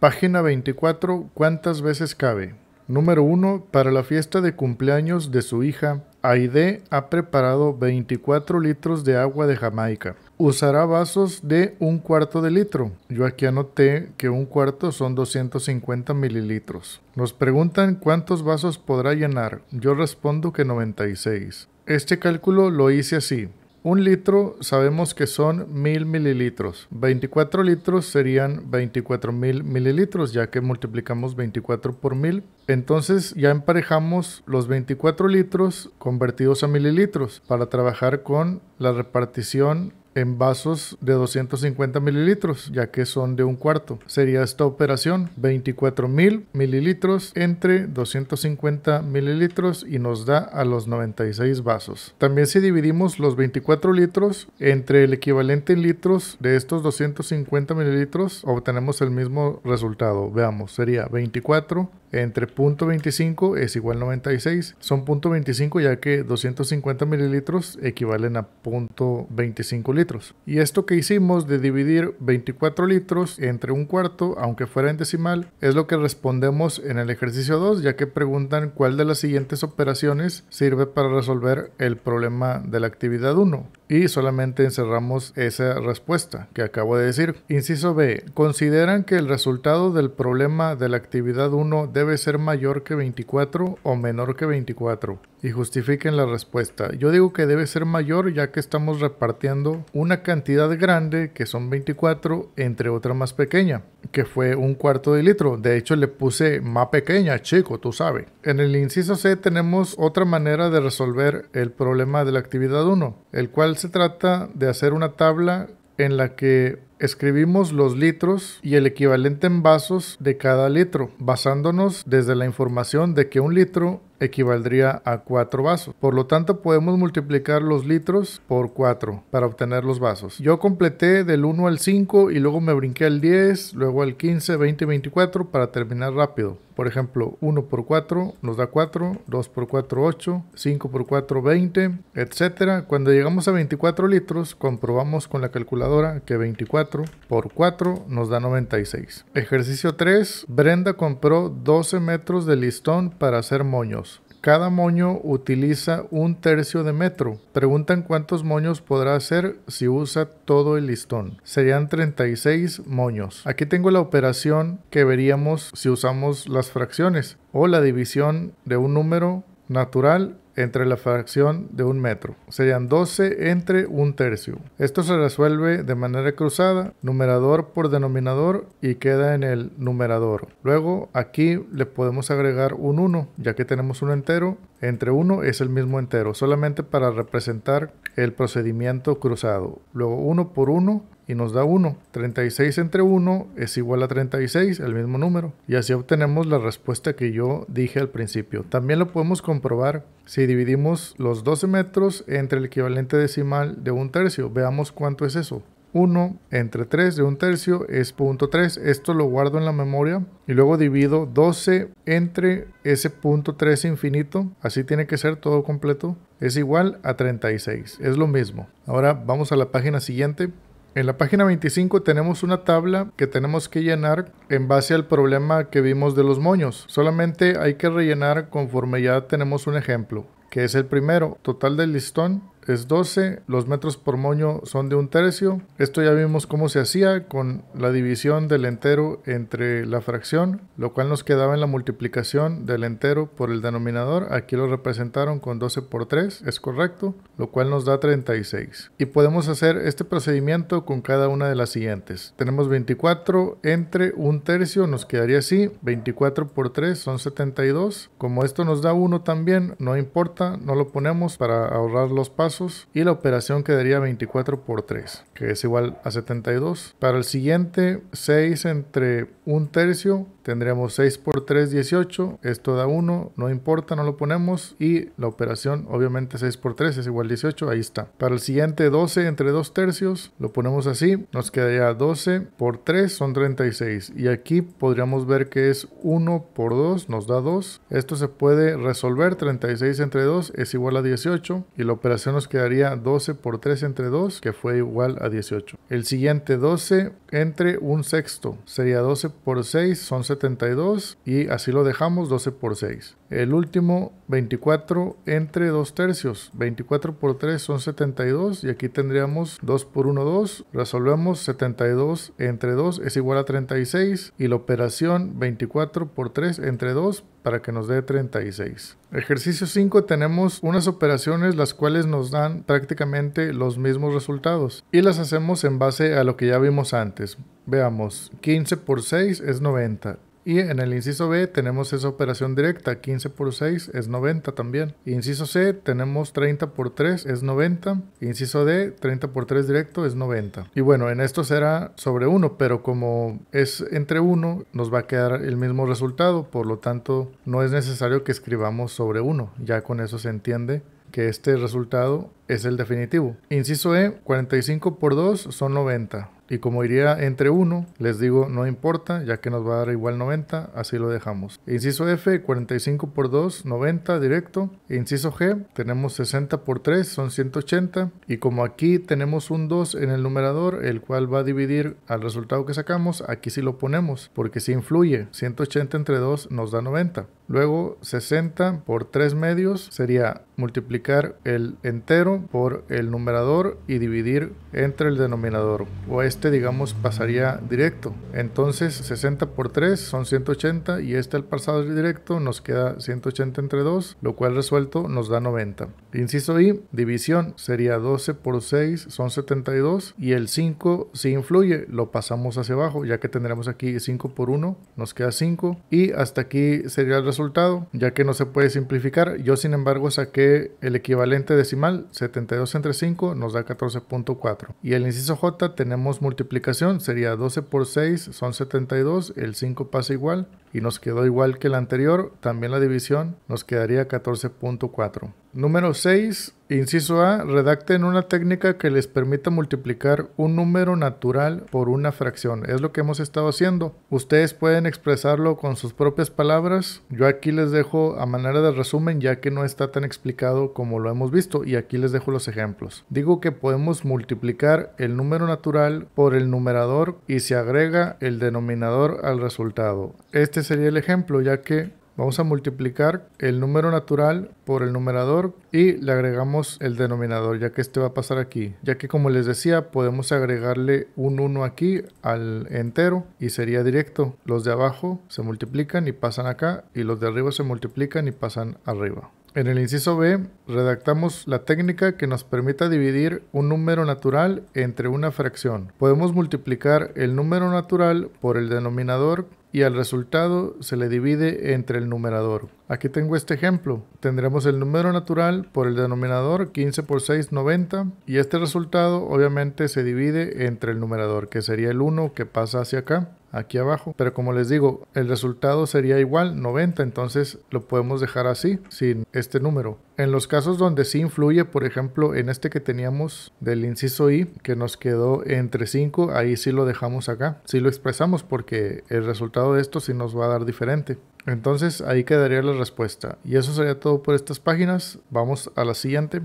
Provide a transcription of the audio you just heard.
Página 24. ¿Cuántas veces cabe? Número 1. Para la fiesta de cumpleaños de su hija, Aide ha preparado 24 litros de agua de Jamaica. Usará vasos de un cuarto de litro. Yo aquí anoté que un cuarto son 250 mililitros. Nos preguntan cuántos vasos podrá llenar. Yo respondo que 96. Este cálculo lo hice así. Un litro sabemos que son mil mililitros. 24 litros serían 24 mil mililitros, ya que multiplicamos 24 por mil. Entonces ya emparejamos los 24 litros convertidos a mililitros para trabajar con la repartición en vasos de 250 mililitros, ya que son de un cuarto. Sería esta operación 24 mil mililitros entre 250 mililitros y nos da a los 96 vasos. También si dividimos los 24 litros entre el equivalente en litros de estos 250 mililitros, obtenemos el mismo resultado. Veamos, sería 24 entre .25 es igual 96. Son .25 ya que 250 mililitros equivalen a .25 litros. Y esto que hicimos de dividir 24 litros entre un cuarto, aunque fuera en decimal, es lo que respondemos en el ejercicio 2, ya que preguntan cuál de las siguientes operaciones sirve para resolver el problema de la actividad 1 y solamente encerramos esa respuesta que acabo de decir. Inciso B. ¿Consideran que el resultado del problema de la actividad 1 debe ser mayor que 24 o menor que 24? Y justifiquen la respuesta. Yo digo que debe ser mayor ya que estamos repartiendo una cantidad grande, que son 24, entre otra más pequeña, que fue un cuarto de litro. De hecho le puse más pequeña, chico, tú sabes. En el inciso C tenemos otra manera de resolver el problema de la actividad 1, el cual se trata de hacer una tabla en la que Escribimos los litros y el equivalente en vasos de cada litro, basándonos desde la información de que un litro equivaldría a 4 vasos. Por lo tanto, podemos multiplicar los litros por 4 para obtener los vasos. Yo completé del 1 al 5 y luego me brinqué al 10, luego al 15, 20 y 24 para terminar rápido. Por ejemplo, 1 por 4 nos da 4, 2 por 4 8, 5 por 4 20, etc. Cuando llegamos a 24 litros, comprobamos con la calculadora que 24 por 4 nos da 96. Ejercicio 3. Brenda compró 12 metros de listón para hacer moños. Cada moño utiliza un tercio de metro. Preguntan cuántos moños podrá hacer si usa todo el listón. Serían 36 moños. Aquí tengo la operación que veríamos si usamos las fracciones o la división de un número natural entre la fracción de un metro. Serían 12 entre un tercio. Esto se resuelve de manera cruzada, numerador por denominador y queda en el numerador. Luego aquí le podemos agregar un 1, ya que tenemos un entero. Entre 1 es el mismo entero, solamente para representar el procedimiento cruzado. Luego 1 por 1 y nos da 1. 36 entre 1 es igual a 36, el mismo número. Y así obtenemos la respuesta que yo dije al principio. También lo podemos comprobar si dividimos los 12 metros entre el equivalente decimal de un tercio. Veamos cuánto es eso. 1 entre 3 de un tercio es 3. Esto lo guardo en la memoria y luego divido 12 entre ese punto 3 infinito. Así tiene que ser todo completo. Es igual a 36. Es lo mismo. Ahora vamos a la página siguiente. En la página 25 tenemos una tabla que tenemos que llenar en base al problema que vimos de los moños. Solamente hay que rellenar conforme ya tenemos un ejemplo, que es el primero, total del listón es 12, los metros por moño son de un tercio. Esto ya vimos cómo se hacía con la división del entero entre la fracción, lo cual nos quedaba en la multiplicación del entero por el denominador. Aquí lo representaron con 12 por 3, es correcto, lo cual nos da 36. Y podemos hacer este procedimiento con cada una de las siguientes. Tenemos 24 entre un tercio, nos quedaría así, 24 por 3 son 72. Como esto nos da 1 también, no importa, no lo ponemos para ahorrar los pasos y la operación quedaría 24 por 3, que es igual a 72. Para el siguiente, 6 entre un tercio Tendríamos 6 por 3, 18, esto da 1, no importa, no lo ponemos y la operación obviamente 6 por 3 es igual a 18, ahí está. Para el siguiente 12 entre 2 tercios, lo ponemos así, nos quedaría 12 por 3 son 36 y aquí podríamos ver que es 1 por 2, nos da 2, esto se puede resolver, 36 entre 2 es igual a 18 y la operación nos quedaría 12 por 3 entre 2 que fue igual a 18. El siguiente 12 entre 1 sexto sería 12 por 6 son 7. 72 y así lo dejamos 12 por 6. El último 24 entre 2 tercios, 24 por 3 son 72 y aquí tendríamos 2 por 1 2, resolvemos 72 entre 2 es igual a 36 y la operación 24 por 3 entre 2 para que nos dé 36. Ejercicio 5 tenemos unas operaciones las cuales nos dan prácticamente los mismos resultados y las hacemos en base a lo que ya vimos antes. Veamos, 15 por 6 es 90, y en el inciso B tenemos esa operación directa, 15 por 6 es 90 también. Inciso C tenemos 30 por 3 es 90. Inciso D 30 por 3 directo es 90. Y bueno, en esto será sobre 1, pero como es entre 1 nos va a quedar el mismo resultado, por lo tanto no es necesario que escribamos sobre 1, ya con eso se entiende que este resultado es el definitivo. Inciso E, 45 por 2 son 90. Y como iría entre 1, les digo no importa, ya que nos va a dar igual 90, así lo dejamos. Inciso F, 45 por 2, 90 directo. Inciso G, tenemos 60 por 3, son 180. Y como aquí tenemos un 2 en el numerador, el cual va a dividir al resultado que sacamos, aquí sí lo ponemos, porque si influye. 180 entre 2 nos da 90. Luego 60 por 3 medios sería multiplicar el entero por el numerador y dividir entre el denominador. O este, digamos, pasaría directo. Entonces 60 por 3 son 180 y este al pasar directo nos queda 180 entre 2, lo cual resuelto nos da 90. Inciso I, división sería 12 por 6 son 72 y el 5 si influye, lo pasamos hacia abajo ya que tendremos aquí 5 por 1, nos queda 5 y hasta aquí sería el resultado ya que no se puede simplificar. Yo sin embargo saqué el equivalente decimal, 72 entre 5 nos da 14.4. Y el inciso J tenemos multiplicación, sería 12 por 6 son 72, el 5 pasa igual y nos quedó igual que el anterior, también la división nos quedaría 14.4. Número 6, inciso A, redacten una técnica que les permita multiplicar un número natural por una fracción. Es lo que hemos estado haciendo. Ustedes pueden expresarlo con sus propias palabras. Yo aquí les dejo a manera de resumen ya que no está tan explicado como lo hemos visto y aquí les dejo los ejemplos. Digo que podemos multiplicar el número natural por el numerador y se agrega el denominador al resultado. Este sería el ejemplo ya que Vamos a multiplicar el número natural por el numerador y le agregamos el denominador, ya que este va a pasar aquí. Ya que como les decía, podemos agregarle un 1 aquí al entero y sería directo. Los de abajo se multiplican y pasan acá y los de arriba se multiplican y pasan arriba. En el inciso B, redactamos la técnica que nos permita dividir un número natural entre una fracción. Podemos multiplicar el número natural por el denominador y al resultado se le divide entre el numerador. Aquí tengo este ejemplo. Tendremos el número natural por el denominador 15 por 6, 90 y este resultado obviamente se divide entre el numerador que sería el 1 que pasa hacia acá aquí abajo. Pero como les digo, el resultado sería igual, 90, entonces lo podemos dejar así, sin este número. En los casos donde sí influye, por ejemplo, en este que teníamos del inciso i, que nos quedó entre 5, ahí sí lo dejamos acá, sí lo expresamos porque el resultado de esto sí nos va a dar diferente. Entonces ahí quedaría la respuesta. Y eso sería todo por estas páginas. Vamos a la siguiente.